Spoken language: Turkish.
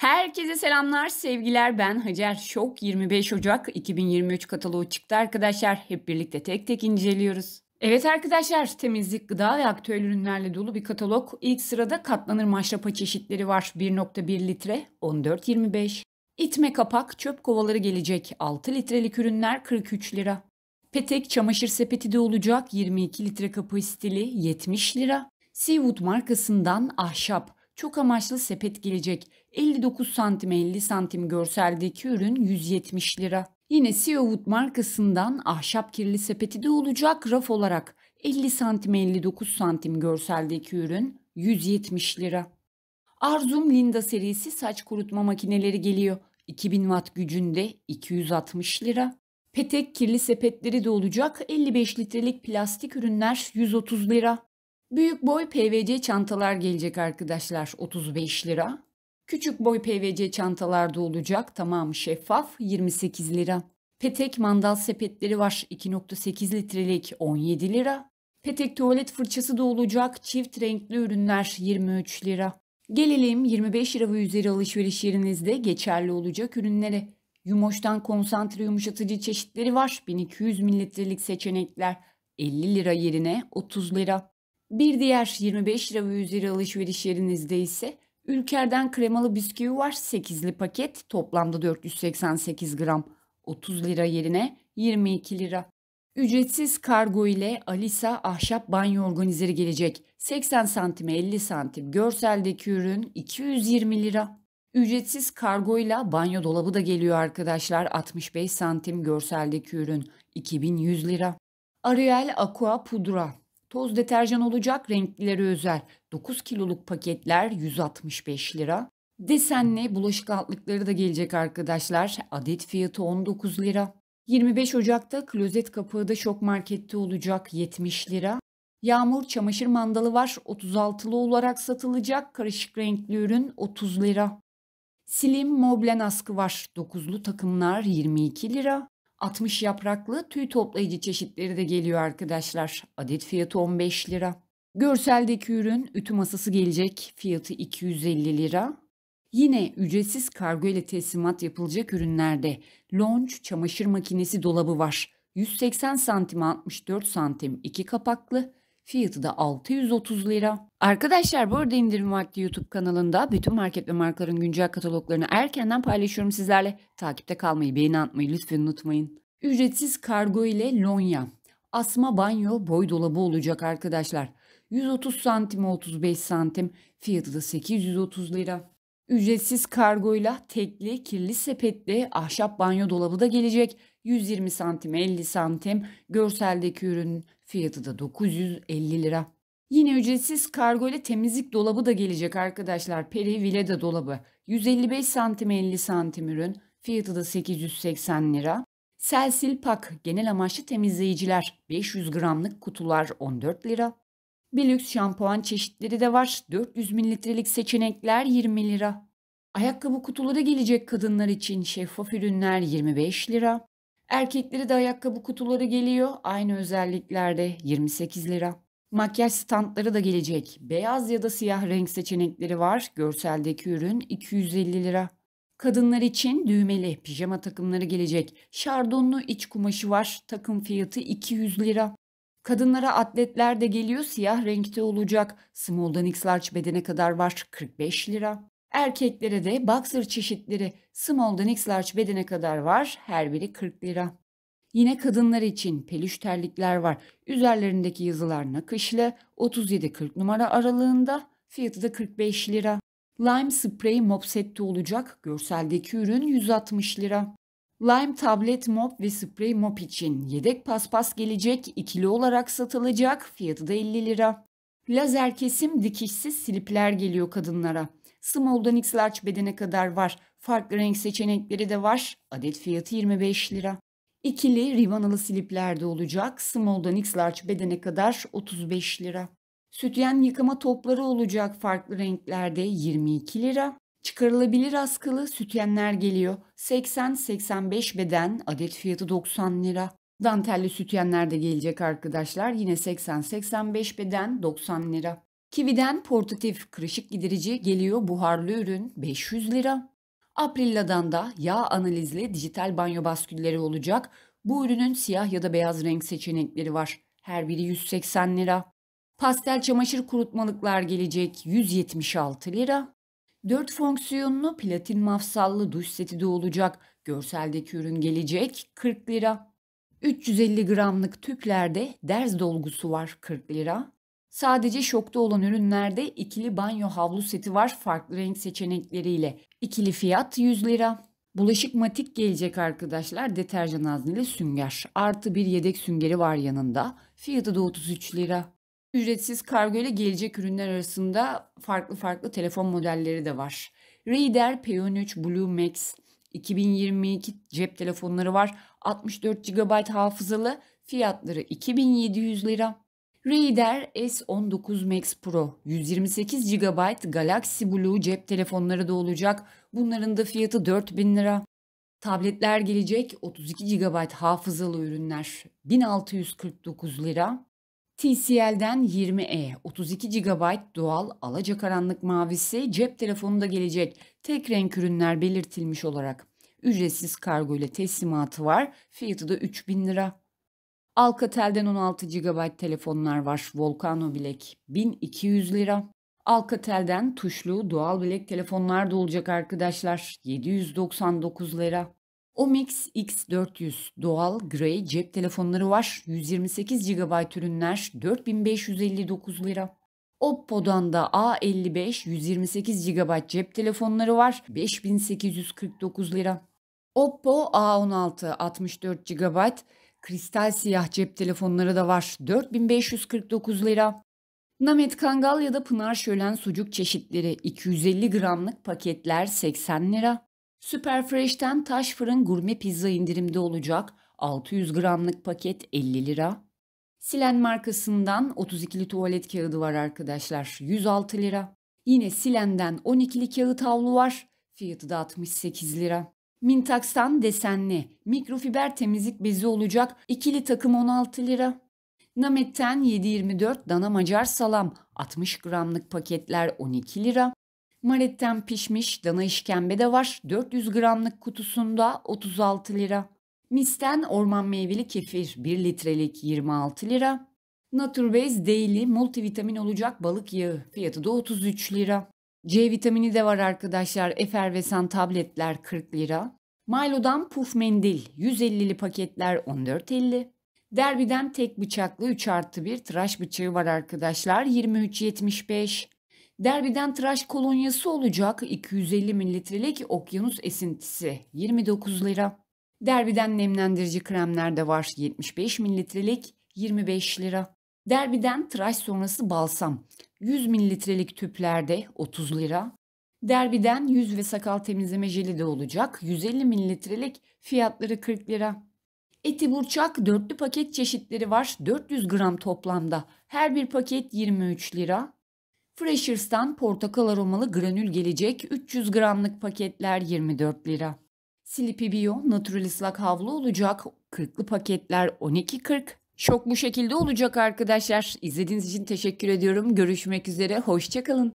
Herkese selamlar, sevgiler. Ben Hacer Şok. 25 Ocak 2023 kataloğu çıktı arkadaşlar. Hep birlikte tek tek inceliyoruz. Evet arkadaşlar temizlik, gıda ve aktüel ürünlerle dolu bir katalog. İlk sırada katlanır maşrapa çeşitleri var. 1.1 litre 14.25. İtme kapak, çöp kovaları gelecek. 6 litrelik ürünler 43 lira. Petek çamaşır sepeti de olacak. 22 litre kapasiteli 70 lira. Seawood markasından ahşap, çok amaçlı sepet gelecek. 59 santim 50 santim görseldeki ürün 170 lira. Yine Seawood markasından ahşap kirli sepeti de olacak raf olarak 50 santim 59 santim görseldeki ürün 170 lira. Arzum Linda serisi saç kurutma makineleri geliyor. 2000 watt gücünde 260 lira. Petek kirli sepetleri de olacak 55 litrelik plastik ürünler 130 lira. Büyük boy PVC çantalar gelecek arkadaşlar 35 lira. Küçük boy PVC çantalarda olacak. Tamamı şeffaf 28 lira. Petek mandal sepetleri var 2.8 litrelik 17 lira. Petek tuvalet fırçası da olacak çift renkli ürünler 23 lira. Gelelim 25 lira ve üzeri alışveriş yerinizde geçerli olacak ürünlere. Yumoş'tan konsantre yumuşatıcı çeşitleri var 1200 mililitrelik seçenekler 50 lira yerine 30 lira. Bir diğer 25 lira ve üzeri alışveriş yerinizde ise Ülker'den kremalı bisküvi var 8'li paket toplamda 488 gram 30 lira yerine 22 lira. Ücretsiz kargo ile Alisa ahşap banyo organizeri gelecek. 80 santime 50 santim görseldeki ürün 220 lira. Ücretsiz kargo ile banyo dolabı da geliyor arkadaşlar. 65 santim görseldeki ürün 2100 lira. Ariel Aqua Pudra Toz deterjan olacak renkleri özel 9 kiloluk paketler 165 lira. Desenli bulaşık altlıkları da gelecek arkadaşlar. Adet fiyatı 19 lira. 25 Ocak'ta klozet kapağı da şok markette olacak 70 lira. Yağmur çamaşır mandalı var 36'lı olarak satılacak karışık renkli ürün 30 lira. Slim Moblen askı var 9'lu takımlar 22 lira. 60 yapraklı tüy toplayıcı çeşitleri de geliyor arkadaşlar. Adet fiyatı 15 lira. Görseldeki ürün ütü masası gelecek. Fiyatı 250 lira. Yine ücretsiz kargo ile teslimat yapılacak ürünlerde Launch çamaşır makinesi dolabı var. 180 santim 64 santim 2 kapaklı, Fiyatı da 630 lira. Arkadaşlar bu arada indirim vakti YouTube kanalında bütün market ve markaların güncel kataloglarını erkenden paylaşıyorum sizlerle. Takipte kalmayı, beğeni atmayı lütfen unutmayın. Ücretsiz kargo ile lonya. Asma banyo boy dolabı olacak arkadaşlar. 130 santim 35 santim fiyatı da 830 lira. Ücretsiz kargoyla tekli, kirli sepetli ahşap banyo dolabı da gelecek. 120 santim 50 santim görseldeki ürün Fiyatı da 950 lira. Yine ücretsiz kargo ile temizlik dolabı da gelecek arkadaşlar. Peri Vileda dolabı. 155 santim 50 santim ürün. Fiyatı da 880 lira. Selsil Pak genel amaçlı temizleyiciler 500 gramlık kutular 14 lira. Bilux şampuan çeşitleri de var. 400 mililitrelik seçenekler 20 lira. Ayakkabı kutuları gelecek kadınlar için şeffaf ürünler 25 lira. Erkekleri de ayakkabı kutuları geliyor. Aynı özelliklerde 28 lira. Makyaj standları da gelecek. Beyaz ya da siyah renk seçenekleri var. Görseldeki ürün 250 lira. Kadınlar için düğmeli pijama takımları gelecek. Şardonlu iç kumaşı var. Takım fiyatı 200 lira. Kadınlara atletler de geliyor. Siyah renkte olacak. Small'dan X large bedene kadar var. 45 lira. Erkeklere de boxer çeşitleri small'dan x large bedene kadar var. Her biri 40 lira. Yine kadınlar için peluş terlikler var. Üzerlerindeki yazılar nakışlı 37-40 numara aralığında. Fiyatı da 45 lira. Lime spray mop sette olacak. Görseldeki ürün 160 lira. Lime tablet mop ve spray mop için yedek paspas gelecek. ikili olarak satılacak. Fiyatı da 50 lira. Lazer kesim dikişsiz silipler geliyor kadınlara. Small'dan X large bedene kadar var. Farklı renk seçenekleri de var. Adet fiyatı 25 lira. İkili rivanalı de olacak. Small'dan X large bedene kadar 35 lira. Sütyen yıkama topları olacak farklı renklerde 22 lira. Çıkarılabilir askılı sütyenler geliyor. 80-85 beden adet fiyatı 90 lira. Dantelli sütyenler de gelecek arkadaşlar. Yine 80-85 beden 90 lira. Kividen portatif kırışık giderici geliyor buharlı ürün 500 lira. Aprilla'dan da yağ analizli dijital banyo baskülleri olacak. Bu ürünün siyah ya da beyaz renk seçenekleri var. Her biri 180 lira. Pastel çamaşır kurutmalıklar gelecek 176 lira. 4 fonksiyonlu platin mafsallı duş seti de olacak. Görseldeki ürün gelecek 40 lira. 350 gramlık tüplerde derz dolgusu var 40 lira. Sadece şokta olan ürünlerde ikili banyo havlu seti var farklı renk seçenekleriyle. İkili fiyat 100 lira. Bulaşık matik gelecek arkadaşlar. Deterjan hazneli sünger. Artı bir yedek süngeri var yanında. Fiyatı da 33 lira. Ücretsiz kargo ile gelecek ürünler arasında farklı farklı telefon modelleri de var. Reader P13 Blue Max 2022 cep telefonları var. 64 GB hafızalı. Fiyatları 2700 lira. Reader S19 Max Pro 128 GB Galaxy Blue cep telefonları da olacak. Bunların da fiyatı 4000 lira. Tabletler gelecek 32 GB hafızalı ürünler 1649 lira. TCL'den 20E 32 GB doğal alacakaranlık mavisi cep telefonu da gelecek. Tek renk ürünler belirtilmiş olarak ücretsiz kargo ile teslimatı var. Fiyatı da 3000 lira. Alcatel'den 16 GB telefonlar var. Volcano bilek 1200 lira. Alcatel'den tuşlu doğal bilek telefonlar da olacak arkadaşlar. 799 lira. Omix X400 doğal grey cep telefonları var. 128 GB ürünler 4559 lira. Oppo'dan da A55 128 GB cep telefonları var. 5849 lira. Oppo A16 64 GB Kristal siyah cep telefonları da var. 4549 lira. Namet Kangal ya da Pınar Şölen sucuk çeşitleri 250 gramlık paketler 80 lira. Süper Fresh'ten taş fırın gurme pizza indirimde olacak. 600 gramlık paket 50 lira. Silen markasından 32'li tuvalet kağıdı var arkadaşlar. 106 lira. Yine Silen'den 12'li kağıt havlu var. Fiyatı da 68 lira. Mintax'tan desenli mikrofiber temizlik bezi olacak. İkili takım 16 lira. Namet'ten 7.24 dana macar salam 60 gramlık paketler 12 lira. Maret'ten pişmiş dana işkembe de var 400 gramlık kutusunda 36 lira. Mis'ten orman meyveli kefir 1 litrelik 26 lira. Naturbase Daily multivitamin olacak balık yağı fiyatı da 33 lira. C vitamini de var arkadaşlar. Efervesan tabletler 40 lira. Milo'dan puf mendil 150'li paketler 14.50. Derbiden tek bıçaklı 3 artı 1 tıraş bıçağı var arkadaşlar 23.75. Derbiden tıraş kolonyası olacak 250 mililitrelik okyanus esintisi 29 lira. Derbiden nemlendirici kremler de var 75 mililitrelik 25 lira. Derbiden tıraş sonrası balsam 100 mililitrelik tüplerde 30 lira. Derbiden yüz ve sakal temizleme jeli de olacak 150 mililitrelik fiyatları 40 lira. Eti burçak dörtlü paket çeşitleri var 400 gram toplamda her bir paket 23 lira. Freshers'tan portakal aromalı granül gelecek 300 gramlık paketler 24 lira. Sleepy Bio Natural Islak Havlu olacak 40'lı paketler 12.40. Şok bu şekilde olacak arkadaşlar. İzlediğiniz için teşekkür ediyorum. Görüşmek üzere. Hoşçakalın.